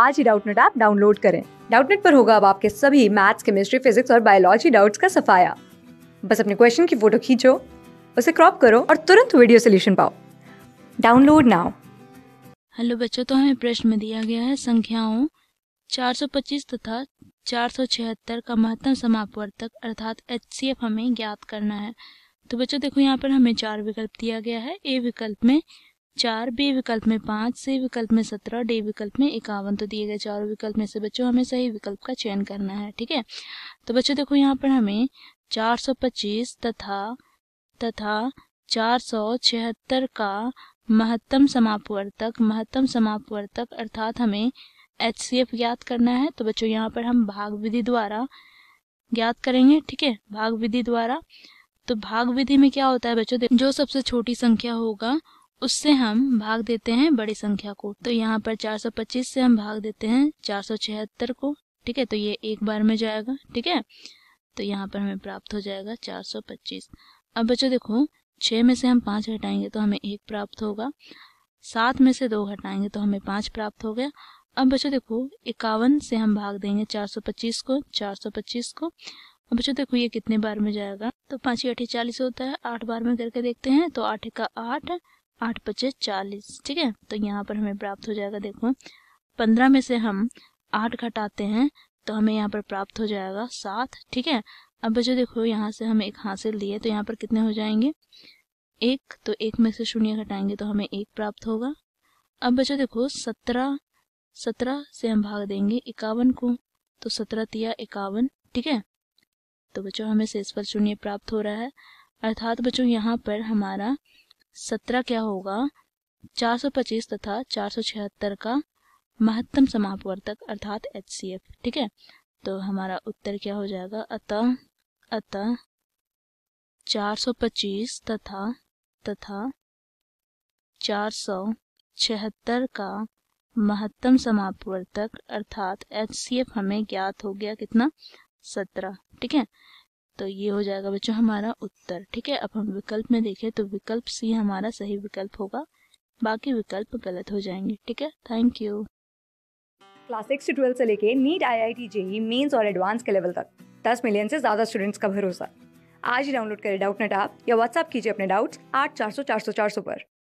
आज ही Doubtnut app download करें डाउटनेट पर होगा अब आपके सभी मैथ्स केमिस्ट्री फिजिक्स और बायोलॉजी डाउट्स का सफाया बस अपने क्वेश्चन की फोटो खींचो उसे क्रॉप करो और तुरंत वीडियो सोल्यूशन पाओ डाउनलोड नाउ हेलो बच्चों तो हमें प्रश्न में दिया गया है संख्याओं 425 तथा 476 का महत्तम समापवर्तक अर्थात एच हमें ज्ञात करना है तो बच्चों देखो यहाँ पर हमें चार विकल्प दिया गया है ए विकल्प में चार बी विकल्प में पाँच सी विकल्प में सत्रह डी विकल्प में इक्यावन तो दिए गए चार विकल्प में से बच्चों हमें सही विकल्प का चयन करना है ठीक है तो बच्चों देखो यहाँ पर हमें 425 तथा तथा छिहत्तर का महत्तम समापवर्तक महत्तम समापवर्तक अर्थात हमें एच सी एफ ज्ञात करना है तो बच्चों यहाँ पर हम भाग विधि द्वारा ज्ञात करेंगे ठीक है भाग विधि द्वारा तो भाग विधि में क्या होता है बच्चों जो सबसे छोटी संख्या होगा उससे हम भाग देते हैं बड़ी संख्या को तो यहाँ पर 425 से हम भाग देते हैं 476 को ठीक है तो ये एक बार में जाएगा ठीक है तो यहाँ पर हमें प्राप्त हो जाएगा 425 अब बच्चों देखो छः में से हम पाँच हटाएंगे तो हमें एक प्राप्त होगा सात में से दो हटाएंगे तो हमें पाँच प्राप्त हो गया अब बच्चों देखो इक्यावन से हम भाग देंगे 425 को 425 को अब बच्चों देखो ये कितने बार में जाएगा तो पाँच अठी चालीस होता है आठ बार में करके देखते हैं तो आठ का आठ आठ पच्चीस चालीस ठीक है तो यहाँ पर हमें प्राप्त हो जाएगा देखो पंद्रह में से हम आठ घटाते हैं तो हमें यहाँ पर प्राप्त हो जाएगा सात ठीक है अब बच्चों देखो यहाँ से हम एक हासिल लिए तो यहाँ पर कितने हो जाएंगे एक तो एक में से शून्य घटाएंगे तो हमें एक प्राप्त होगा अब बच्चों देखो सत्रह सत्रह से हम भाग देंगे इक्यावन को तो सत्रह तिया इक्यावन ठीक है तो बच्चों हमें शेषफल शून्य प्राप्त हो रहा है अर्थात बच्चों यहाँ पर हमारा सत्रह क्या होगा चार सौ पच्चीस तथा चार सौ छिहत्तर का महत्तम समापवर्तक अर्थात एच सी एफ ठीक है तो हमारा उत्तर क्या हो जाएगा अतः अतः पच्चीस तथा तथा चार छिहत्तर का महत्तम समापवर्तक अर्थात एच सी एफ हमें ज्ञात हो गया कितना सत्रह ठीक है तो ये हो जाएगा बच्चों हमारा उत्तर ठीक है अब हम विकल्प में देखें तो विकल्प सी हमारा सही विकल्प होगा बाकी विकल्प गलत हो जाएंगे ठीक है थैंक यू क्लास सिक्स से ट्वेल्थ से लेके NEET I I T JEE mains और एडवांस के लेवल तक दस मिलियन से ज़्यादा स्टूडेंट्स का भरोसा आज ही डाउनलोड करें डाउट नेट आप या व्हाट्सअप कीजिए अपने डाउट्स आठ चार सौ चार सौ चार सौ पर